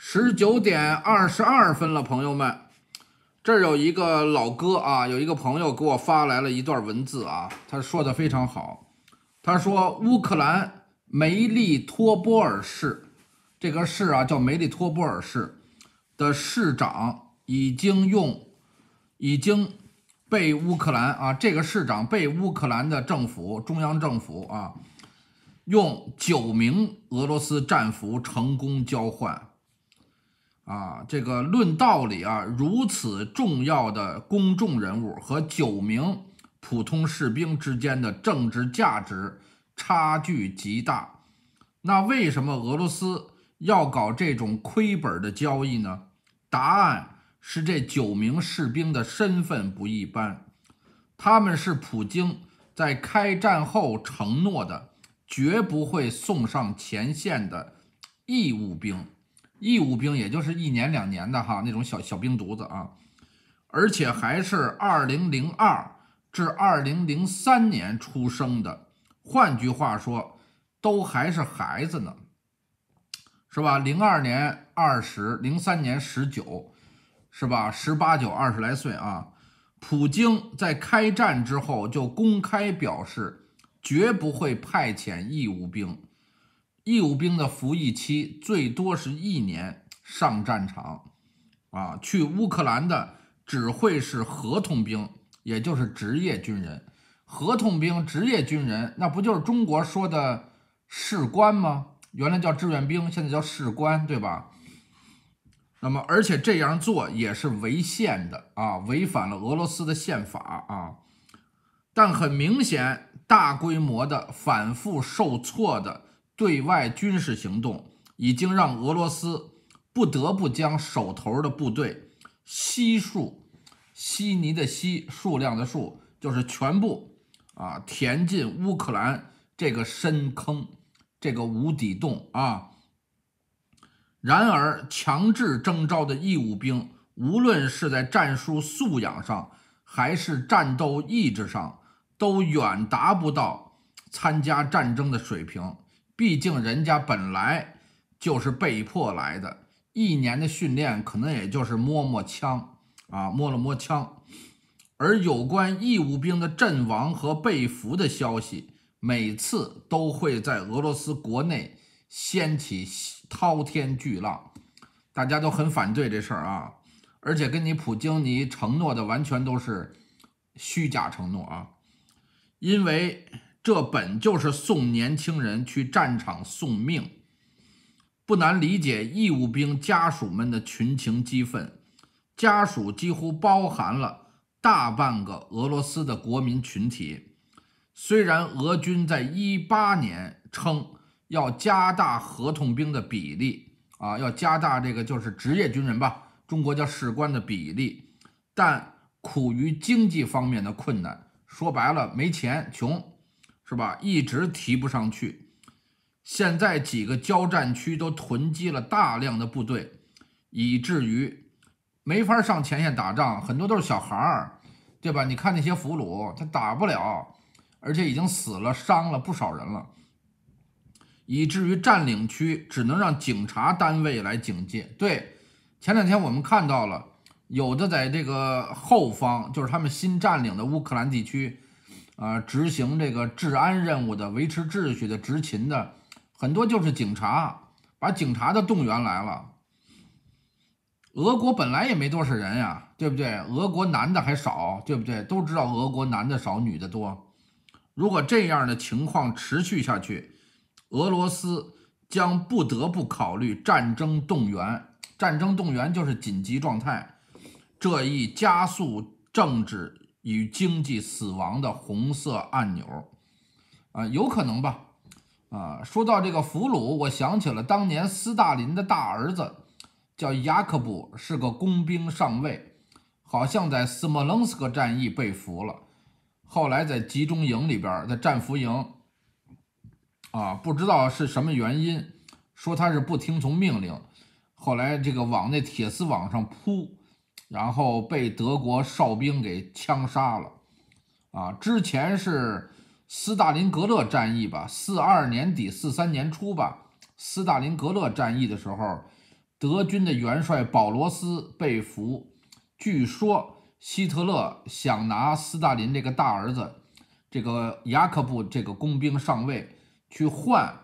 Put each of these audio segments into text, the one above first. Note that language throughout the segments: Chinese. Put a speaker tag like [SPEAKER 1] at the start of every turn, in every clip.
[SPEAKER 1] 十九点二十二分了，朋友们，这儿有一个老哥啊，有一个朋友给我发来了一段文字啊，他说的非常好。他说，乌克兰梅利托波尔市，这个市啊叫梅利托波尔市的市长已经用已经被乌克兰啊这个市长被乌克兰的政府中央政府啊用九名俄罗斯战俘成功交换。啊，这个论道理啊，如此重要的公众人物和九名普通士兵之间的政治价值差距极大。那为什么俄罗斯要搞这种亏本的交易呢？答案是这九名士兵的身份不一般，他们是普京在开战后承诺的绝不会送上前线的义务兵。义务兵也就是一年两年的哈那种小小兵犊子啊，而且还是二零零二至二零零三年出生的，换句话说，都还是孩子呢，是吧？零二年二十，零三年十九，是吧？十八九二十来岁啊。普京在开战之后就公开表示，绝不会派遣义务兵。义务兵的服役期最多是一年，上战场，啊，去乌克兰的只会是合同兵，也就是职业军人。合同兵、职业军人，那不就是中国说的士官吗？原来叫志愿兵，现在叫士官，对吧？那么，而且这样做也是违宪的啊，违反了俄罗斯的宪法啊。但很明显，大规模的、反复受挫的。对外军事行动已经让俄罗斯不得不将手头的部队悉数悉尼的悉数量的数就是全部啊填进乌克兰这个深坑这个无底洞啊。然而，强制征召的义务兵，无论是在战术素养上，还是战斗意志上，都远达不到参加战争的水平。毕竟人家本来就是被迫来的，一年的训练可能也就是摸摸枪啊，摸了摸枪。而有关义务兵的阵亡和被俘的消息，每次都会在俄罗斯国内掀起滔天巨浪，大家都很反对这事儿啊。而且跟你普京，你承诺的完全都是虚假承诺啊，因为。这本就是送年轻人去战场送命，不难理解义务兵家属们的群情激愤。家属几乎包含了大半个俄罗斯的国民群体。虽然俄军在一八年称要加大合同兵的比例，啊，要加大这个就是职业军人吧，中国叫士官的比例，但苦于经济方面的困难，说白了没钱，穷。是吧？一直提不上去。现在几个交战区都囤积了大量的部队，以至于没法上前线打仗。很多都是小孩儿，对吧？你看那些俘虏，他打不了，而且已经死了、伤了不少人了，以至于占领区只能让警察单位来警戒。对，前两天我们看到了，有的在这个后方，就是他们新占领的乌克兰地区。啊，执行这个治安任务的、维持秩序的、执勤的，很多就是警察。把警察的动员来了。俄国本来也没多少人呀，对不对？俄国男的还少，对不对？都知道俄国男的少，女的多。如果这样的情况持续下去，俄罗斯将不得不考虑战争动员。战争动员就是紧急状态。这一加速政治。与经济死亡的红色按钮，啊，有可能吧，啊，说到这个俘虏，我想起了当年斯大林的大儿子，叫雅可布，是个工兵上尉，好像在斯莫棱斯克战役被俘了，后来在集中营里边，在战俘营，啊，不知道是什么原因，说他是不听从命令，后来这个往那铁丝网上扑。然后被德国哨兵给枪杀了，啊，之前是斯大林格勒战役吧，四二年底四三年初吧，斯大林格勒战役的时候，德军的元帅保罗斯被俘，据说希特勒想拿斯大林这个大儿子，这个雅克布这个工兵上尉去换，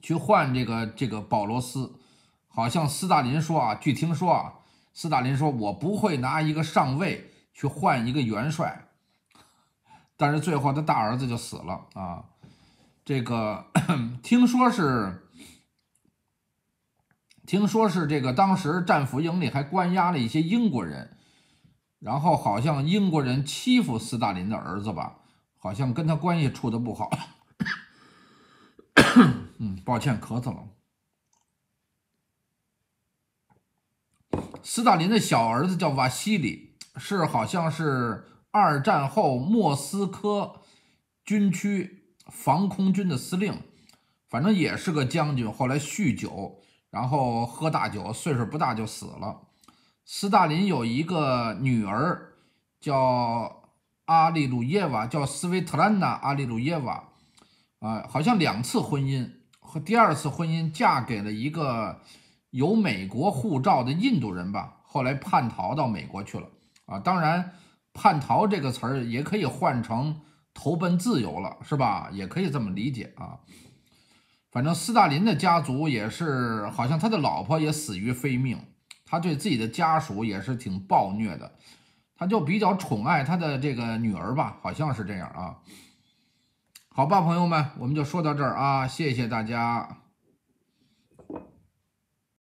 [SPEAKER 1] 去换这个这个保罗斯，好像斯大林说啊，据听说啊。斯大林说：“我不会拿一个上尉去换一个元帅。”但是最后，他大儿子就死了啊！这个听说是，听说是这个当时战俘营里还关押了一些英国人，然后好像英国人欺负斯大林的儿子吧，好像跟他关系处的不好。嗯，抱歉，咳嗽了。斯大林的小儿子叫瓦西里，是好像是二战后莫斯科军区防空军的司令，反正也是个将军。后来酗酒，然后喝大酒，岁数不大就死了。斯大林有一个女儿叫阿利鲁耶娃，叫斯维特兰娜·阿利鲁耶娃，啊，好像两次婚姻，和第二次婚姻嫁给了一个。有美国护照的印度人吧，后来叛逃到美国去了啊。当然，“叛逃”这个词儿也可以换成“投奔自由”了，是吧？也可以这么理解啊。反正斯大林的家族也是，好像他的老婆也死于非命，他对自己的家属也是挺暴虐的。他就比较宠爱他的这个女儿吧，好像是这样啊。好吧，朋友们，我们就说到这儿啊，谢谢大家。